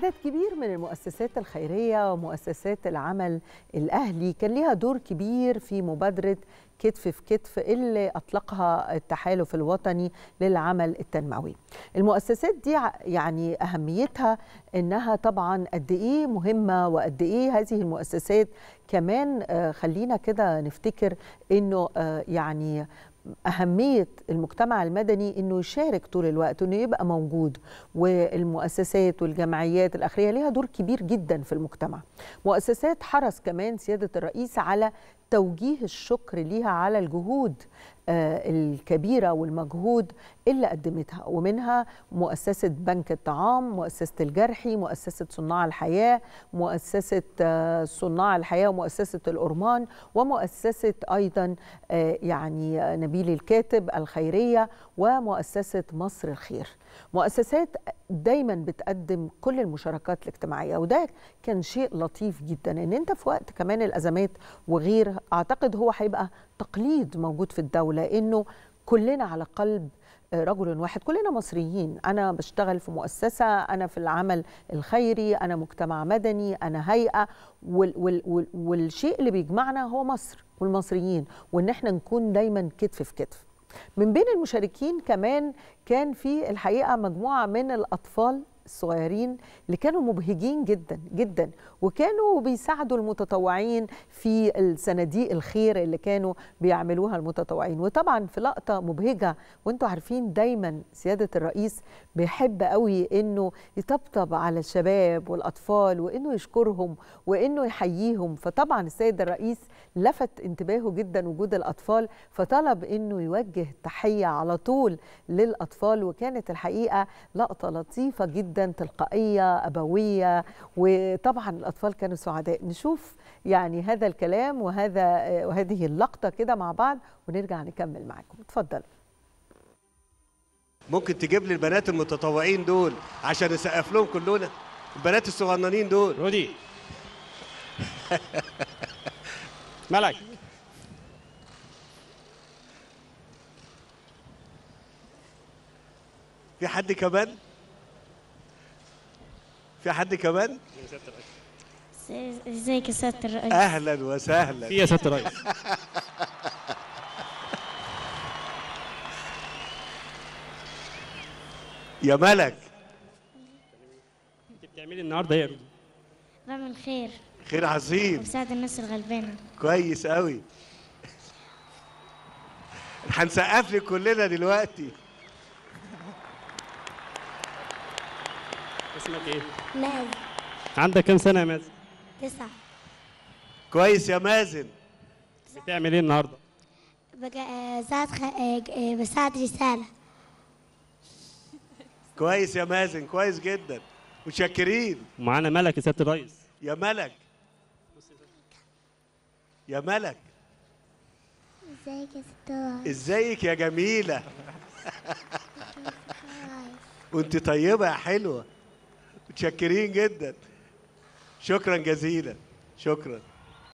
عدد كبير من المؤسسات الخيرية ومؤسسات العمل الأهلي كان ليها دور كبير في مبادرة كتف في كتف اللي أطلقها التحالف الوطني للعمل التنموي المؤسسات دي يعني أهميتها أنها طبعا قد إيه مهمة وقد إيه هذه المؤسسات كمان آه، خلينا كده نفتكر أنه آه، يعني أهمية المجتمع المدني أنه يشارك طول الوقت أنه يبقى موجود والمؤسسات والجمعيات الأخرية لها دور كبير جدا في المجتمع مؤسسات حرص كمان سيادة الرئيس على توجيه الشكر ليها على الجهود آه، الكبيره والمجهود اللي قدمتها ومنها مؤسسه بنك الطعام، مؤسسه الجرحي، مؤسسه صناع الحياه، مؤسسه آه، صناع الحياه ومؤسسه الأرمان ومؤسسه ايضا آه، يعني نبيل الكاتب الخيريه ومؤسسه مصر الخير. مؤسسات دايما بتقدم كل المشاركات الاجتماعيه وده كان شيء لطيف جدا ان انت في وقت كمان الازمات وغير اعتقد هو هيبقى تقليد موجود في الدوله انه كلنا على قلب آه، رجل واحد كلنا مصريين انا بشتغل في مؤسسه انا في العمل الخيري انا مجتمع مدني انا هيئه وال وال وال والشيء اللي بيجمعنا هو مصر والمصريين وان احنا نكون دايما كتف في كتف من بين المشاركين كمان كان في الحقيقه مجموعه من الاطفال الصغيرين اللي كانوا مبهجين جدا جدا وكانوا بيساعدوا المتطوعين في الصناديق الخير اللي كانوا بيعملوها المتطوعين وطبعا في لقطه مبهجه وانتم عارفين دايما سياده الرئيس بيحب قوي انه يطبطب على الشباب والاطفال وانه يشكرهم وانه يحييهم فطبعا السيد الرئيس لفت انتباهه جدا وجود الاطفال فطلب انه يوجه تحيه على طول للاطفال وكانت الحقيقه لقطه لطيفه جدا جدا تلقائيه ابويه وطبعا الاطفال كانوا سعداء نشوف يعني هذا الكلام وهذا وهذه اللقطه كده مع بعض ونرجع نكمل معاكم اتفضل ممكن تجيب لي البنات المتطوعين دول عشان نسقف لهم كلنا البنات الصغننين دول رودي ملك في حد كمان في حد كمان ازيك يا سياده الرئيس اهلا وسهلا في يا سياده الرئيس يا ملك انت بتعملي النهارده ايه يا رودي بعمل خير خير عظيم وبساعد الناس الغلبانه كويس قوي هنسقف لك كلنا دلوقتي اسمك ايه؟ مازن عندك كام سنة يا مازن؟ تسعة كويس يا مازن بتعمل ايه النهارده؟ بساعد آه، خ... آه، آه، بساعد رسالة كويس يا مازن كويس جدا متشكرين ومعانا ملك يا سيادة الريس يا ملك يا ملك ازيك يا ستار ازيك يا جميلة وانت طيبة يا حلوة متشكرين جدا شكرا جزيلا شكرا